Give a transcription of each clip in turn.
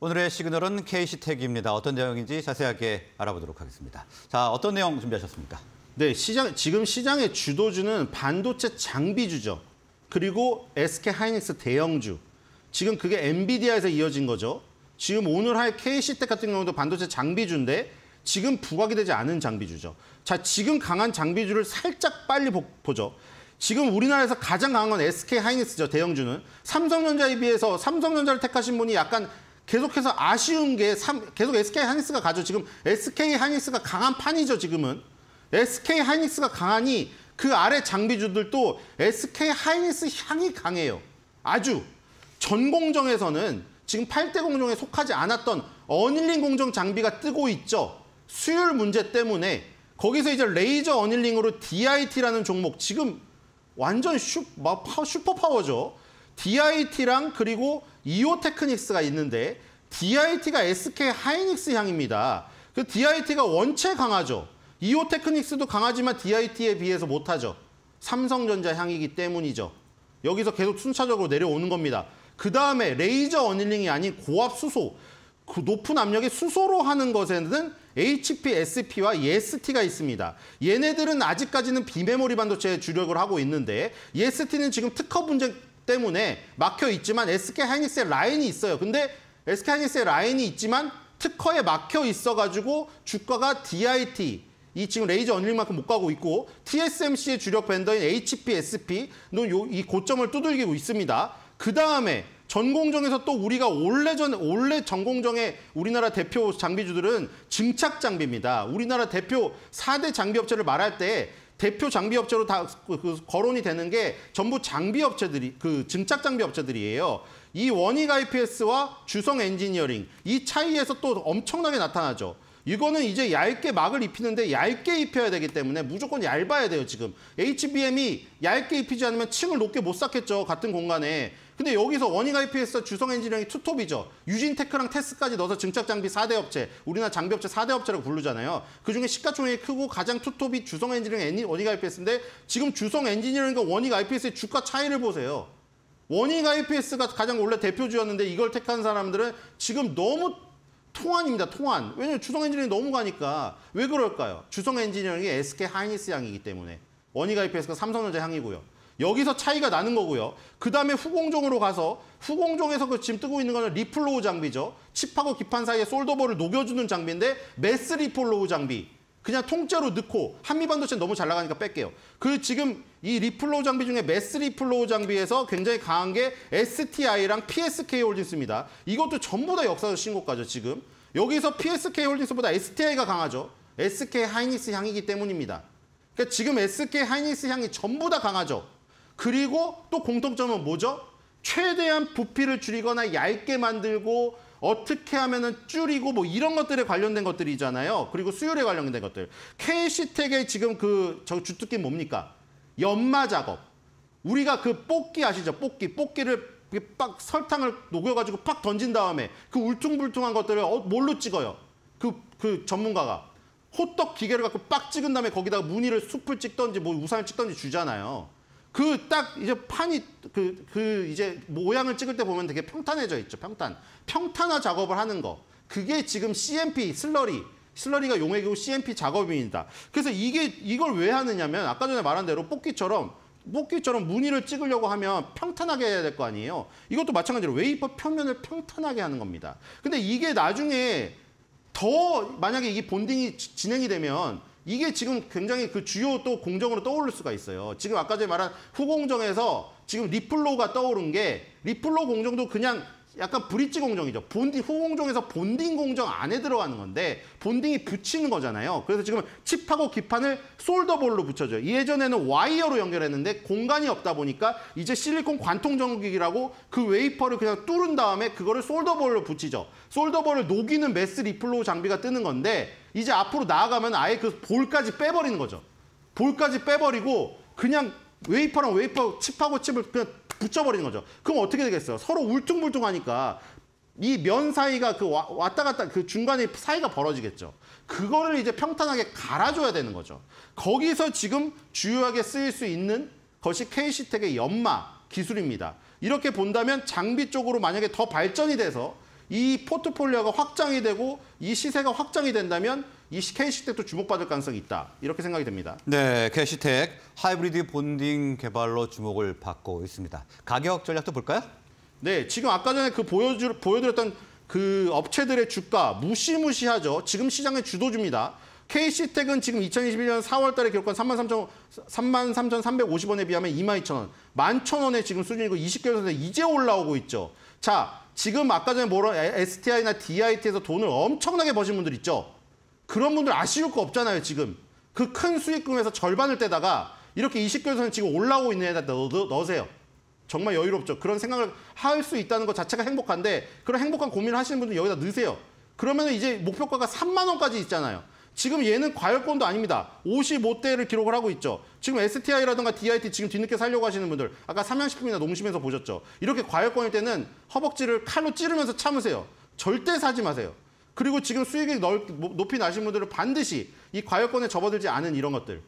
오늘의 시그널은 KC택입니다. 어떤 내용인지 자세하게 알아보도록 하겠습니다. 자, 어떤 내용 준비하셨습니까? 네, 시장, 지금 시장의 주도주는 반도체 장비주죠. 그리고 SK 하이닉스 대형주. 지금 그게 엔비디아에서 이어진 거죠. 지금 오늘 할 KC택 같은 경우도 반도체 장비주인데 지금 부각이 되지 않은 장비주죠. 자, 지금 강한 장비주를 살짝 빨리 보, 보죠. 지금 우리나라에서 가장 강한 건 SK 하이닉스죠, 대형주는. 삼성전자에 비해서 삼성전자를 택하신 분이 약간 계속해서 아쉬운 게 3, 계속 SK 하이닉스가 가죠. 지금 SK 하이닉스가 강한 판이죠. 지금은 SK 하이닉스가 강하니 그 아래 장비주들도 SK 하이닉스 향이 강해요. 아주 전공정에서는 지금 8대 공정에 속하지 않았던 어닐링 공정 장비가 뜨고 있죠. 수율 문제 때문에 거기서 이제 레이저 어닐링으로 DIT라는 종목 지금 완전 슈, 슈퍼 파워죠. DIT랑 그리고 이오 테크닉스가 있는데 DIT가 SK 하이닉스 향입니다. 그 DIT가 원체 강하죠. 이오 테크닉스도 강하지만 DIT에 비해서 못하죠. 삼성전자 향이기 때문이죠. 여기서 계속 순차적으로 내려오는 겁니다. 그 다음에 레이저 어닐링이 아닌 고압 수소, 그 높은 압력의 수소로 하는 것에는 HP, SP와 EST가 있습니다. 얘네들은 아직까지는 비메모리 반도체에 주력을 하고 있는데 EST는 지금 특허 분쟁 때문에 막혀 있지만 SK 하이닉스의 라인이 있어요. 근데 SK 하이닉스의 라인이 있지만 특허에 막혀 있어가지고 주가가 DIT, 이 지금 레이저 언릴만큼 못 가고 있고 TSMC의 주력 밴더인 HP, SP 이 고점을 두들기고 있습니다. 그 다음에 전공정에서 또 우리가 원래 전 원래 전공정의 우리나라 대표 장비주들은 증착 장비입니다. 우리나라 대표 4대 장비 업체를 말할 때 대표 장비 업체로 다 그, 그 거론이 되는 게 전부 장비 업체들이 그 증착 장비 업체들이에요. 이 원익 IPS와 주성 엔지니어링 이 차이에서 또 엄청나게 나타나죠. 이거는 이제 얇게 막을 입히는데 얇게 입혀야 되기 때문에 무조건 얇아야 돼요, 지금. HBM이 얇게 입히지 않으면 층을 높게 못 쌓겠죠, 같은 공간에. 근데 여기서 원익 IPS 주성 엔지니어링이 투톱이죠. 유진테크랑 테스까지 넣어서 증착 장비 4대 업체, 우리나라 장비 업체 4대 업체라고 부르잖아요. 그중에 시가총액이 크고 가장 투톱이 주성 엔지니어링 원가 IPS인데 지금 주성 엔지니어링과 원익 IPS의 주가 차이를 보세요. 원익 IPS가 가장 원래 대표주였는데 이걸 택한 사람들은 지금 너무 통환입니다. 통환. 왜냐면 주성 엔지니어링 너무 가니까 왜 그럴까요? 주성 엔지니어링이 SK 하이니스 향이기 때문에 원희가 IPS가 삼성전자 향이고요. 여기서 차이가 나는 거고요. 그 다음에 후공종으로 가서 후공종에서 그 지금 뜨고 있는 거는 리플로우 장비죠. 칩하고 기판 사이에 솔더볼을 녹여주는 장비인데 메스 리플로우 장비. 그냥 통째로 넣고 한미 반도체는 너무 잘 나가니까 뺄게요. 그 지금 이 리플로우 장비 중에 매스 리플로우 장비에서 굉장히 강한 게 STI랑 PSK 홀딩스입니다. 이것도 전부 다 역사적 신고가죠, 지금. 여기서 PSK 홀딩스보다 STI가 강하죠. SK 하이닉스 향이기 때문입니다. 그러니까 지금 SK 하이닉스 향이 전부 다 강하죠. 그리고 또 공통점은 뭐죠? 최대한 부피를 줄이거나 얇게 만들고 어떻게 하면은 줄이고 뭐 이런 것들에 관련된 것들이잖아요. 그리고 수율에 관련된 것들. k 시텍의 지금 그 저 주특기 뭡니까? 연마 작업. 우리가 그 뽑기 아시죠? 뽑기. 뽑기를 빡 설탕을 녹여가지고 팍 던진 다음에 그 울퉁불퉁한 것들을 어, 뭘로 찍어요? 그, 그 전문가가. 호떡 기계를 갖고 빡 찍은 다음에 거기다가 무늬를 숲을 찍던지 뭐 우산을 찍던지 주잖아요. 그딱 이제 판이 그, 그 이제 모양을 찍을 때 보면 되게 평탄해져 있죠. 평탄. 평탄화 작업을 하는 거. 그게 지금 CMP 슬러리 슬러리가 용액이고 CMP 작업입니다. 그래서 이게 이걸 왜 하느냐면 아까 전에 말한 대로 뽑기처럼 뽑기처럼 무늬를 찍으려고 하면 평탄하게 해야 될 거 아니에요. 이것도 마찬가지로 웨이퍼 표면을 평탄하게 하는 겁니다. 근데 이게 나중에 더 만약에 이게 본딩이 진행이 되면 이게 지금 굉장히 그 주요 또 공정으로 떠오를 수가 있어요. 지금 아까 전에 말한 후공정에서 지금 리플로가 떠오른 게 리플로 공정도 그냥 약간 브릿지 공정이죠. 본디 후공정에서 본딩 공정 안에 들어가는 건데 본딩이 붙이는 거잖아요. 그래서 지금 칩하고 기판을 솔더볼로 붙여줘요. 예전에는 와이어로 연결했는데 공간이 없다 보니까 이제 실리콘 관통 전구기라고 그 웨이퍼를 그냥 뚫은 다음에 그거를 솔더볼로 붙이죠. 솔더볼을 녹이는 메스 리플로 장비가 뜨는 건데 이제 앞으로 나아가면 아예 그 볼까지 빼버리는 거죠. 볼까지 빼버리고 그냥 웨이퍼랑 웨이퍼 칩하고 칩을 그냥 붙여버리는 거죠. 그럼 어떻게 되겠어요? 서로 울퉁불퉁하니까 이 면 사이가 그 왔다 갔다 그 중간에 사이가 벌어지겠죠. 그거를 이제 평탄하게 갈아줘야 되는 거죠. 거기서 지금 주요하게 쓰일 수 있는 것이 KC텍의 연마 기술입니다. 이렇게 본다면 장비 쪽으로 만약에 더 발전이 돼서 이 포트폴리오가 확장이 되고 이 시세가 확장이 된다면 이 캐시텍도 주목받을 가능성이 있다. 이렇게 생각이 됩니다. 네, 캐시텍 하이브리드 본딩 개발로 주목을 받고 있습니다. 가격 전략도 볼까요? 네, 지금 아까 전에 그 보여주, 보여드렸던 그 업체들의 주가 무시무시하죠. 지금 시장의 주도주입니다. KC텍은 지금 2021년 4월 달에 기록한 33,350원에 비하면 22,000원, 11,000원에 지금 수준이고 20개월 전에 이제 올라오고 있죠. 자, 지금 아까 전에 뭐라 STI나 DIT에서 돈을 엄청나게 버신 분들 있죠. 그런 분들 아쉬울 거 없잖아요, 지금. 그 큰 수익금에서 절반을 떼다가 이렇게 20교선 지금 올라오고 있는 애다 넣, 넣으세요. 정말 여유롭죠. 그런 생각을 할 수 있다는 것 자체가 행복한데 그런 행복한 고민을 하시는 분들 여기다 넣으세요. 그러면 이제 목표가가 3만 원까지 있잖아요. 지금 얘는 과열권도 아닙니다. 55대를 기록을 하고 있죠. 지금 STI라든가 DIT 지금 뒤늦게 살려고 하시는 분들 아까 삼양식품이나 농심에서 보셨죠. 이렇게 과열권일 때는 허벅지를 칼로 찌르면서 참으세요. 절대 사지 마세요. 그리고 지금 수익이 넓, 뭐, 높이 나신 분들은 반드시 이 과열권에 접어들지 않은 이런 것들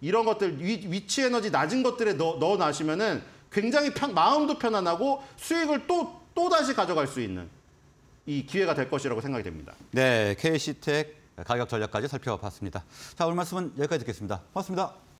이런 것들 위, 치 에너지 낮은 것들에 넣, 넣어 놔시면은 굉장히 편, 마음도 편안하고 수익을 또 또다시 가져갈 수 있는 이 기회가 될 것이라고 생각이 됩니다. 네, KC텍 가격 전략까지 살펴봤습니다. 자, 오늘 말씀은 여기까지 듣겠습니다. 고맙습니다.